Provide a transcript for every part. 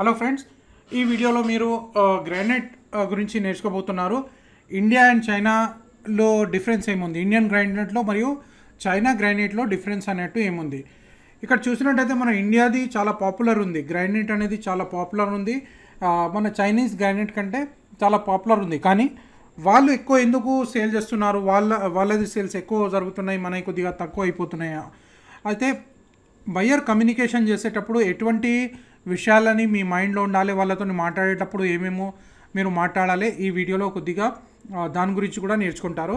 hello friends ఈ వీడియోలో మీరు గ్రానైట్ గురించి నేర్చుకోబోతున్నారు ఇండియా అండ్ చైనాలో డిఫరెన్స్ ఏముంది ఇండియన్ గ్రానైట్లో మరియు చైనా గ్రానైట్లో డిఫరెన్స్ అనేట్టు ఏముంది ఇక్కడ చూసినట్టయితే మన ఇండియాది చాలా పాపులర్ ఉంది గ్రానైట్ అనేది చాలా పాపులర్ ఉంది మన చైనీస్ గ్రానైట్ కంటే చాలా పాపులర్ ఉంది కానీ వాళ్ళు ఎక్కువ ఎందుకు సేల్ చేస్తున్నారు వాళ్ళ వాళ్ళది సేల్స్ ఎక్కువ జరుగుతున్నాయి మనకి కొద్దిగా తక్కువ అయిపోతున్నాయా అయితే బయ్యర్ కమ్యూనికేషన్ చేసేటప్పుడు ఎటువంటి విషయాలని మీ మైండ్లో ఉండాలి వాళ్ళతో మాట్లాడేటప్పుడు ఏమేమో మీరు మాట్లాడాలి ఈ వీడియోలో కొద్దిగా దాని గురించి కూడా నేర్చుకుంటారు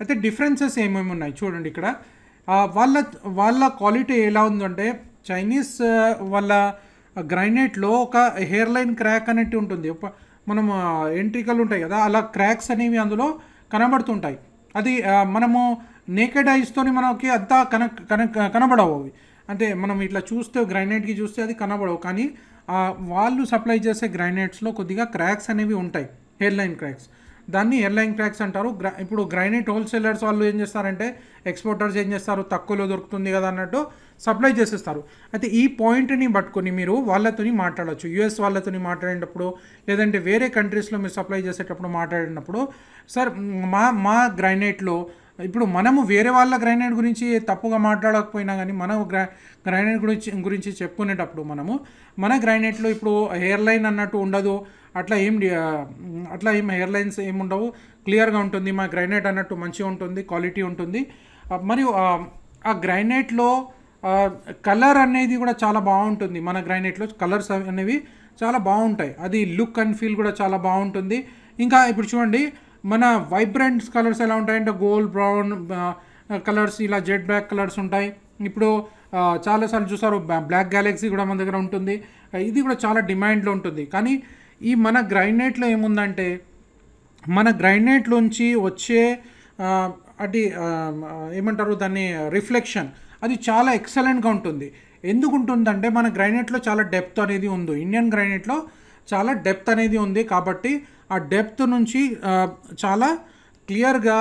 అయితే డిఫరెన్సెస్ ఏమేమి ఉన్నాయి చూడండి ఇక్కడ వాళ్ళ వాళ్ళ క్వాలిటీ ఎలా ఉందంటే చైనీస్ వాళ్ళ గ్రైనేట్లో ఒక హెయిర్ లైన్ క్రాక్ అనేటి ఉంటుంది మనం ఎంట్రికలు ఉంటాయి కదా అలా క్రాక్స్ అనేవి అందులో కనబడుతుంటాయి అది మనము నేకెడ్ ఐస్తోని మనకి అంతా కనక్ కనక్ కనబడవు అంటే మనం ఇట్లా చూస్తే గ్రైనైట్కి చూస్తే అది కనబడవు కానీ వాళ్ళు సప్లై చేసే గ్రైనైట్స్లో కొద్దిగా క్రాక్స్ అనేవి ఉంటాయి ఎయిర్లైన్ క్రాక్స్ దాన్ని ఎయిర్లైన్ క్రాక్స్ అంటారు గ్రా ఇప్పుడు గ్రైనైట్ హోల్సేలర్స్ వాళ్ళు ఏం చేస్తారంటే ఎక్స్పోర్టర్స్ ఏం చేస్తారు తక్కువలో దొరుకుతుంది కదా అన్నట్టు సప్లై చేసేస్తారు అయితే ఈ పాయింట్ని పట్టుకొని మీరు వాళ్ళతోని మాట్లాడచ్చు యుఎస్ వాళ్ళతోని మాట్లాడేటప్పుడు లేదంటే వేరే కంట్రీస్లో మీరు సప్లై చేసేటప్పుడు మాట్లాడినప్పుడు సార్ మా మా గ్రైనైట్లో ఇప్పుడు మనము వేరే వాళ్ళ గ్రైనేడ్ గురించి తప్పుగా మాట్లాడకపోయినా కానీ మన గ్రై గ్రైనేడ్ గురించి గురించి చెప్పుకునేటప్పుడు మనము మన గ్రైనేట్లో ఇప్పుడు హెయిర్ లైన్ అన్నట్టు ఉండదు అట్లా ఏం అట్లా ఏం హెయిర్ లైన్స్ ఏముండవు క్లియర్గా ఉంటుంది మా గ్రైనైట్ అన్నట్టు మంచిగా ఉంటుంది క్వాలిటీ ఉంటుంది మరియు ఆ గ్రైనైట్లో కలర్ అనేది కూడా చాలా బాగుంటుంది మన గ్రైనైట్లో కలర్స్ అనేవి చాలా బాగుంటాయి అది లుక్ అండ్ ఫీల్ కూడా చాలా బాగుంటుంది ఇంకా ఇప్పుడు చూడండి మన వైబ్రెంట్స్ కలర్స్ ఎలా ఉంటాయంటే గోల్డ్ బ్రౌన్ కలర్స్ ఇలా జెడ్ బ్లాక్ కలర్స్ ఉంటాయి ఇప్పుడు uh, చాలాసార్లు చూసారు బ్లాక్ గ్యాలక్సీ కూడా మన దగ్గర ఉంటుంది uh, ఇది కూడా చాలా డిమాండ్లో ఉంటుంది కానీ ఈ మన గ్రైనేట్లో ఏముందంటే మన గ్రైనేట్లోంచి వచ్చే uh, అది ఏమంటారు దాన్ని రిఫ్లెక్షన్ అది చాలా ఎక్సలెంట్గా ఉంటుంది ఎందుకు ఉంటుందంటే మన గ్రైనేట్లో చాలా డెప్త్ అనేది ఉంది ఇండియన్ గ్రైనేట్లో చాలా డెప్త్ అనేది ఉంది కాబట్టి ఆ డెప్త్ నుంచి చాలా క్లియర్గా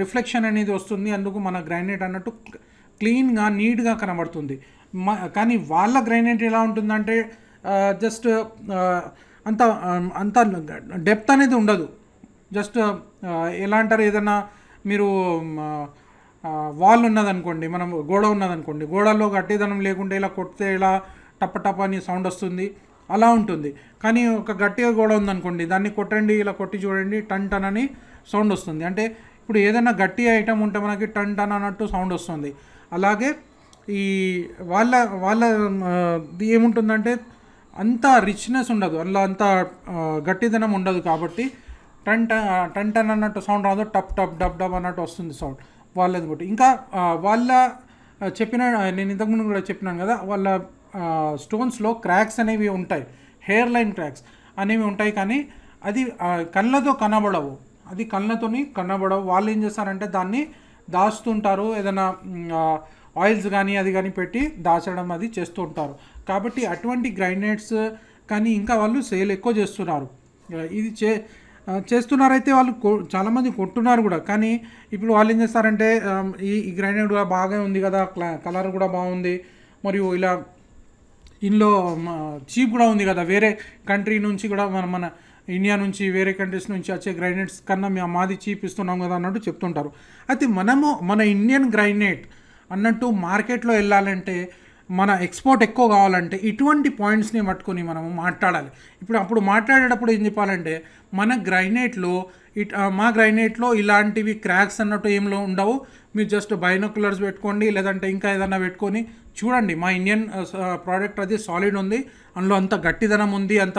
రిఫ్లెక్షన్ అనేది వస్తుంది అందుకు మన గ్రానైట్ అన్నట్టు క్లీన్గా నీట్గా కనబడుతుంది కానీ వాళ్ళ గ్రానైట్ ఎలా ఉంటుందంటే జస్ట్ అంత అంత డెప్త్ అనేది ఉండదు జస్ట్ ఎలా అంటారు ఏదైనా మీరు వాల్ ఉన్నదనుకోండి మనం గోడ ఉన్నదనుకోండి గోడలో గట్టిదనం లేకుండా ఇలా కొడితే ఇలా టప్ప టప్ప అని సౌండ్ వస్తుంది అలా ఉంటుంది కానీ ఒక గట్టిగా గోడ ఉందనుకోండి దాన్ని కొట్టండి ఇలా కొట్టి చూడండి టన్ టన్ అని సౌండ్ వస్తుంది అంటే ఇప్పుడు ఏదైనా గట్టి ఐటమ్ ఉంటే మనకి టన్ టన్ అన్నట్టు సౌండ్ వస్తుంది అలాగే ఈ వాళ్ళ వాళ్ళ ఏముంటుందంటే అంత రిచ్నెస్ ఉండదు అలా అంత గట్టిదనం ఉండదు కాబట్టి టన్ టన్ టన్ అన్నట్టు సౌండ్ రాదు టప్ టప్ డబ్ డబ్ అన్నట్టు వస్తుంది సౌండ్ వాళ్ళది కూడా ఇంకా వాళ్ళ చెప్పిన నేను ఇంతకుముందు కూడా చెప్పినాను కదా వాళ్ళ స్టోన్స్లో క్రాక్స్ అనేవి ఉంటాయి హెయిర్ లైన్ క్రాక్స్ అనేవి ఉంటాయి కానీ అది కళ్ళతో కనబడవు అది కళ్ళతోని కనబడవు వాళ్ళు ఏం చేస్తారంటే దాన్ని దాస్తుంటారు ఏదైనా ఆయిల్స్ కానీ అది కానీ పెట్టి దాచడం అది చేస్తూ ఉంటారు కాబట్టి అటువంటి గ్రైనేట్స్ కానీ ఇంకా వాళ్ళు సేల్ ఎక్కువ చేస్తున్నారు ఇది చే చేస్తున్నారైతే వాళ్ళు చాలామంది కొట్టున్నారు కూడా కానీ ఇప్పుడు వాళ్ళు ఏం చేస్తారంటే ఈ గ్రైనేట్ కూడా బాగా ఉంది కదా కలర్ కూడా బాగుంది మరియు ఇలా ఇందులో చీప్ కూడా ఉంది కదా వేరే కంట్రీ నుంచి కూడా మన మన ఇండియా నుంచి వేరే కంట్రీస్ నుంచి వచ్చే గ్రైనేట్స్ కన్నా మేము మాది చీప్ ఇస్తున్నాం కదా అన్నట్టు చెప్తుంటారు అయితే మనము మన ఇండియన్ గ్రైనేట్ అన్నట్టు మార్కెట్లో వెళ్ళాలంటే మన ఎక్స్పోర్ట్ ఎక్కువ కావాలంటే ఇటువంటి పాయింట్స్ని పట్టుకొని మనము మాట్లాడాలి ఇప్పుడు అప్పుడు మాట్లాడేటప్పుడు ఏం చెప్పాలంటే మన గ్రైనేట్లో ఇట్ మా గ్రైనేట్లో ఇలాంటివి క్రాక్స్ అన్నట్టు ఏమిలో ఉండవు మీరు జస్ట్ బైనోకులర్స్ పెట్టుకోండి లేదంటే ఇంకా ఏదైనా పెట్టుకొని చూడండి మా ఇండియన్ ప్రోడక్ట్ అది సాలిడ్ ఉంది అందులో అంత గట్టిదనం ఉంది అంత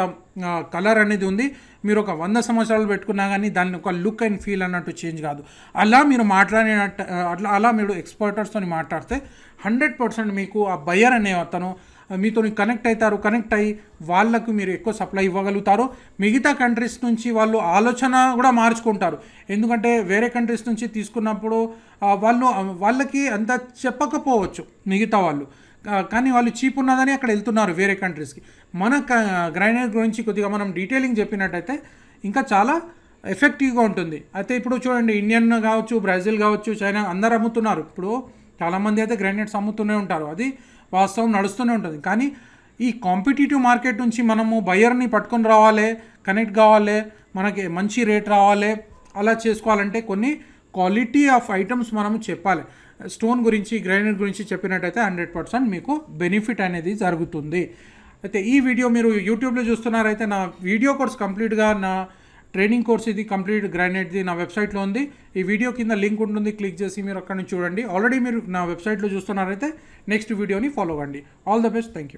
కలర్ అనేది ఉంది మీరు ఒక వంద సంవత్సరాలు పెట్టుకున్నా కానీ దాన్ని ఒక లుక్ అండ్ ఫీల్ అన్నట్టు చేంజ్ కాదు అలా మీరు మాట్లాడే అట్లా అలా మీరు ఎక్స్పర్టర్స్తో మాట్లాడితే హండ్రెడ్ పర్సెంట్ మీకు ఆ బయర్ అనే అతను మీతో కనెక్ట్ అవుతారు కనెక్ట్ అయ్యి వాళ్ళకు మీరు ఎక్కువ సప్లై ఇవ్వగలుగుతారు మిగతా కంట్రీస్ నుంచి వాళ్ళు ఆలోచన కూడా మార్చుకుంటారు ఎందుకంటే వేరే కంట్రీస్ నుంచి తీసుకున్నప్పుడు వాళ్ళు వాళ్ళకి అంత చెప్పకపోవచ్చు మిగతా వాళ్ళు కానీ వాళ్ళు చీప్ ఉన్నదని అక్కడ వెళ్తున్నారు వేరే కంట్రీస్కి మన గ్రైనేడ్ గురించి కొద్దిగా మనం డీటెయిలింగ్ చెప్పినట్టయితే ఇంకా చాలా ఎఫెక్టివ్గా ఉంటుంది అయితే ఇప్పుడు చూడండి ఇండియన్ కావచ్చు బ్రెజిల్ కావచ్చు చైనా అందరు అమ్ముతున్నారు ఇప్పుడు చాలామంది అయితే గ్రైనేట్స్ అమ్ముతూనే ఉంటారు అది వాస్తవం నడుస్తూనే ఉంటుంది కానీ ఈ కాంపిటేటివ్ మార్కెట్ నుంచి మనము బయర్ని పట్టుకొని రావాలి కనెక్ట్ కావాలి మనకి మంచి రేట్ రావాలి అలా చేసుకోవాలంటే కొన్ని క్వాలిటీ ఆఫ్ ఐటమ్స్ మనము చెప్పాలి స్టోన్ గురించి గ్రైనర్ గురించి చెప్పినట్టయితే హండ్రెడ్ పర్సెంట్ మీకు బెనిఫిట్ అనేది జరుగుతుంది అయితే ఈ వీడియో మీరు యూట్యూబ్లో చూస్తున్నారైతే నా వీడియో కోర్స్ కంప్లీట్గా నా ట్రైనింగ్ కోర్స్ ఇది కంప్లీట్ గ్రానైట్ది నా వెబ్సైట్లో ఉంది ఈ వీడియో కింద లింక్ ఉంటుంది క్లిక్ చేసి మీరు అక్కడ నుంచి చూడండి ఆల్రెడీ మీరు నా వెబ్సైట్లో చూస్తున్నారైతే నెక్స్ట్ వీడియోని ఫాలో అవ్వండి all the best thank you